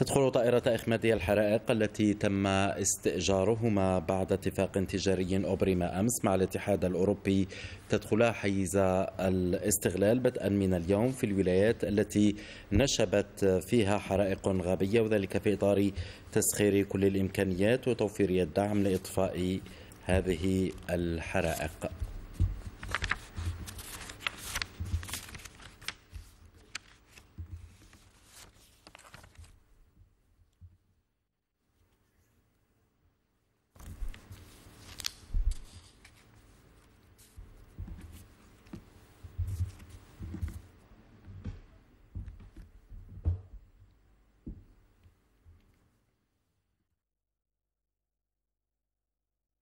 تدخل طائرة إخمادي الحرائق التي تم استئجارهما بعد اتفاق تجاري أبرم أمس مع الاتحاد الأوروبي تدخلا حيز الاستغلال بدءا من اليوم في الولايات التي نشبت فيها حرائق غابية وذلك في إطار تسخير كل الإمكانيات وتوفير الدعم لإطفاء هذه الحرائق